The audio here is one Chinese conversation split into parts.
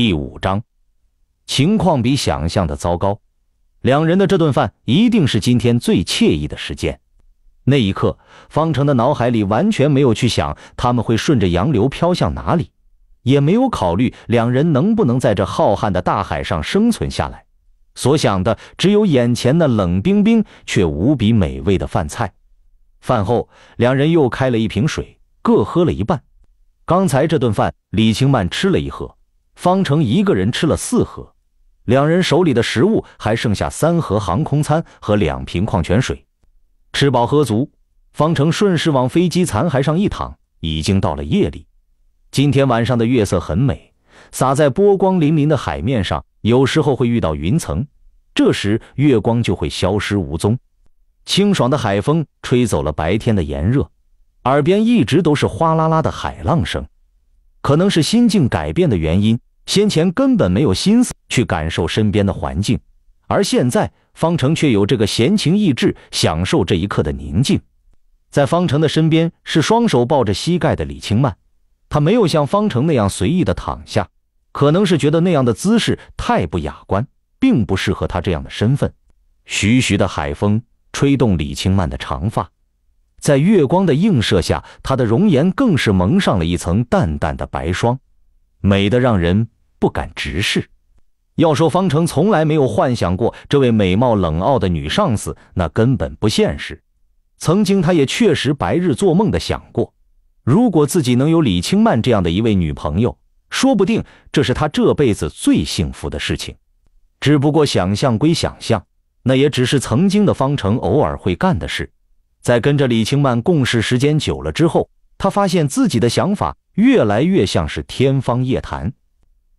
第五章，情况比想象的糟糕。两人的这顿饭一定是今天最惬意的时间。那一刻，方程的脑海里完全没有去想他们会顺着洋流飘向哪里，也没有考虑两人能不能在这浩瀚的大海上生存下来。所想的只有眼前的冷冰冰却无比美味的饭菜。饭后，两人又开了一瓶水，各喝了一半。刚才这顿饭，李清曼吃了一盒。方程一个人吃了四盒，两人手里的食物还剩下三盒航空餐和两瓶矿泉水。吃饱喝足，方程顺势往飞机残骸上一躺。已经到了夜里，今天晚上的月色很美，洒在波光粼粼的海面上。有时候会遇到云层，这时月光就会消失无踪。清爽的海风吹走了白天的炎热，耳边一直都是哗啦啦的海浪声。可能是心境改变的原因。先前根本没有心思去感受身边的环境，而现在方程却有这个闲情逸致享受这一刻的宁静。在方程的身边是双手抱着膝盖的李清曼，她没有像方程那样随意的躺下，可能是觉得那样的姿势太不雅观，并不适合她这样的身份。徐徐的海风吹动李清曼的长发，在月光的映射下，她的容颜更是蒙上了一层淡淡的白霜，美得让人。不敢直视。要说方程从来没有幻想过这位美貌冷傲的女上司，那根本不现实。曾经，他也确实白日做梦的想过，如果自己能有李清曼这样的一位女朋友，说不定这是他这辈子最幸福的事情。只不过想象归想象，那也只是曾经的方程偶尔会干的事。在跟着李清曼共事时间久了之后，他发现自己的想法越来越像是天方夜谭。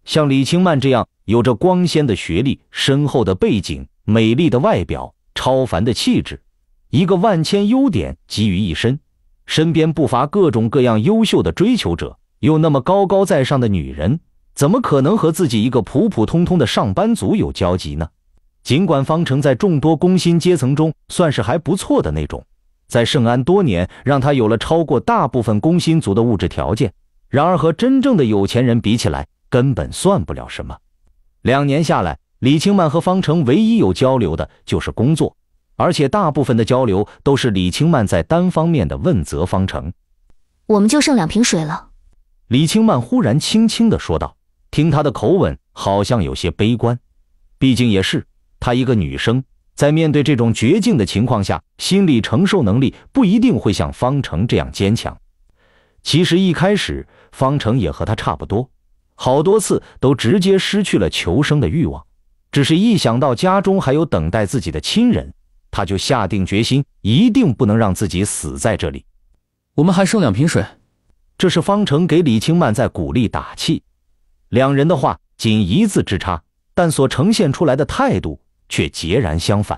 像李清曼这样有着光鲜的学历、深厚的背景、美丽的外表、超凡的气质，一个万千优点集于一身，身边不乏各种各样优秀的追求者。又那么高高在上的女人，怎么可能和自己一个普普通通的上班族有交集呢？尽管方程在众多工薪阶层中算是还不错的那种，在圣安多年让他有了超过大部分工薪族的物质条件。然而和真正的有钱人比起来，根本算不了什么。两年下来，李清曼和方程唯一有交流的就是工作，而且大部分的交流都是李清曼在单方面的问责方程。我们就剩两瓶水了。李清曼忽然轻轻的说道，听她的口吻，好像有些悲观。毕竟也是她一个女生，在面对这种绝境的情况下，心理承受能力不一定会像方程这样坚强。其实一开始，方程也和她差不多。好多次都直接失去了求生的欲望，只是一想到家中还有等待自己的亲人，他就下定决心，一定不能让自己死在这里。我们还剩两瓶水，这是方程给李清曼在鼓励打气。两人的话仅一字之差，但所呈现出来的态度却截然相反。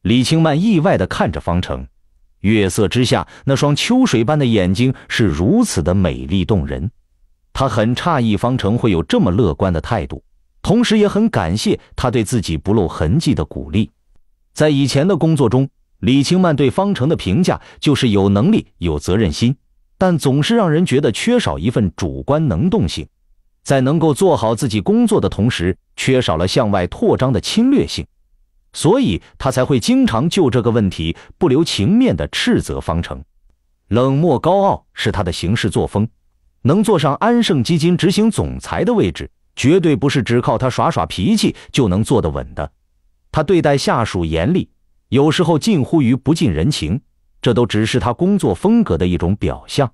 李清曼意外地看着方程，月色之下，那双秋水般的眼睛是如此的美丽动人。他很诧异方程会有这么乐观的态度，同时也很感谢他对自己不露痕迹的鼓励。在以前的工作中，李清曼对方程的评价就是有能力、有责任心，但总是让人觉得缺少一份主观能动性，在能够做好自己工作的同时，缺少了向外扩张的侵略性，所以他才会经常就这个问题不留情面的斥责方程。冷漠高傲是他的行事作风。能坐上安盛基金执行总裁的位置，绝对不是只靠他耍耍脾气就能坐得稳的。他对待下属严厉，有时候近乎于不近人情，这都只是他工作风格的一种表象。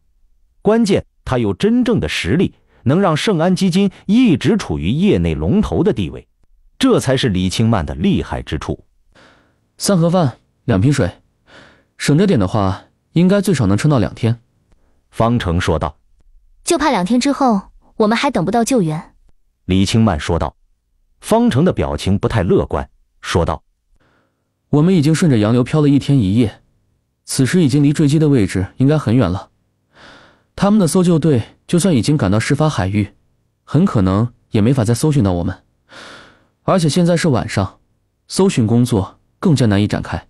关键他有真正的实力，能让盛安基金一直处于业内龙头的地位，这才是李清曼的厉害之处。三盒饭，两瓶水，省着点的话，应该最少能撑到两天。”方程说道。就怕两天之后我们还等不到救援，李青曼说道。方程的表情不太乐观，说道：“我们已经顺着洋流漂了一天一夜，此时已经离坠机的位置应该很远了。他们的搜救队就算已经赶到事发海域，很可能也没法再搜寻到我们。而且现在是晚上，搜寻工作更加难以展开。”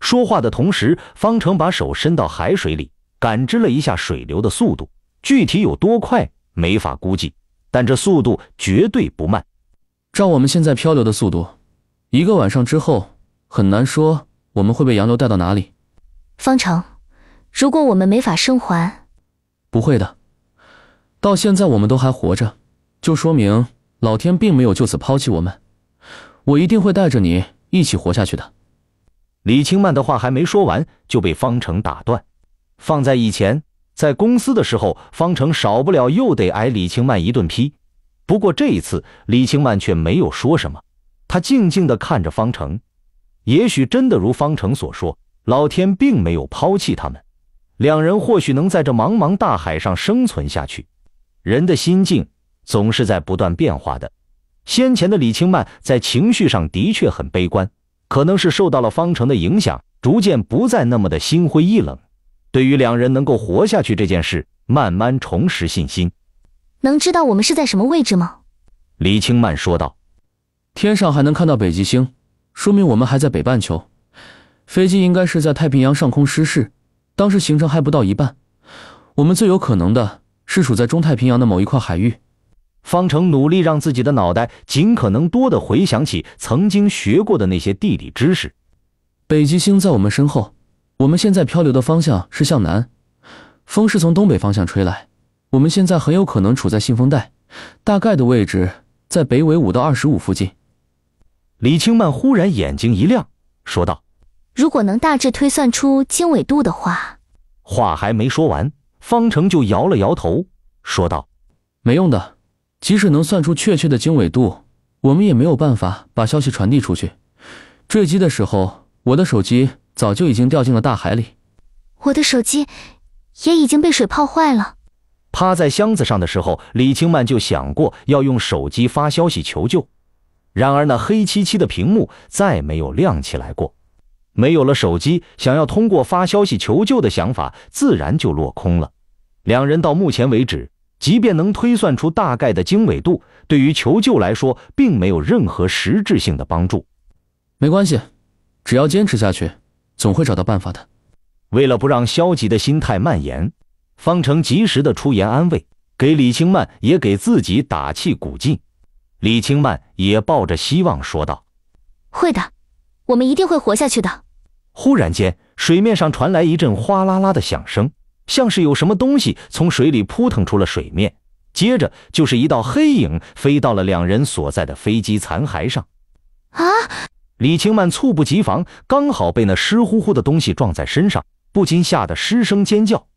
说话的同时，方程把手伸到海水里，感知了一下水流的速度。具体有多快没法估计，但这速度绝对不慢。照我们现在漂流的速度，一个晚上之后很难说我们会被洋流带到哪里。方程，如果我们没法生还……不会的，到现在我们都还活着，就说明老天并没有就此抛弃我们。我一定会带着你一起活下去的。李青曼的话还没说完，就被方程打断。放在以前。在公司的时候，方程少不了又得挨李清曼一顿批。不过这一次，李清曼却没有说什么。他静静地看着方程，也许真的如方程所说，老天并没有抛弃他们，两人或许能在这茫茫大海上生存下去。人的心境总是在不断变化的。先前的李清曼在情绪上的确很悲观，可能是受到了方程的影响，逐渐不再那么的心灰意冷。对于两人能够活下去这件事，慢慢重拾信心。能知道我们是在什么位置吗？李青曼说道：“天上还能看到北极星，说明我们还在北半球。飞机应该是在太平洋上空失事，当时行程还不到一半。我们最有可能的是处在中太平洋的某一块海域。”方程努力让自己的脑袋尽可能多的回想起曾经学过的那些地理知识。北极星在我们身后。我们现在漂流的方向是向南，风是从东北方向吹来。我们现在很有可能处在信风带，大概的位置在北纬五到二十五附近。李清曼忽然眼睛一亮，说道：“如果能大致推算出经纬度的话。”话还没说完，方程就摇了摇头，说道：“没用的，即使能算出确切的经纬度，我们也没有办法把消息传递出去。坠机的时候，我的手机。”早就已经掉进了大海里，我的手机也已经被水泡坏了。趴在箱子上的时候，李清曼就想过要用手机发消息求救，然而那黑漆漆的屏幕再没有亮起来过。没有了手机，想要通过发消息求救的想法自然就落空了。两人到目前为止，即便能推算出大概的经纬度，对于求救来说，并没有任何实质性的帮助。没关系，只要坚持下去。总会找到办法的。为了不让消极的心态蔓延，方程及时的出言安慰，给李清曼也给自己打气鼓劲。李清曼也抱着希望说道：“会的，我们一定会活下去的。”忽然间，水面上传来一阵哗啦啦的响声，像是有什么东西从水里扑腾出了水面，接着就是一道黑影飞到了两人所在的飞机残骸上。啊！李青曼猝不及防，刚好被那湿乎乎的东西撞在身上，不禁吓得失声尖叫。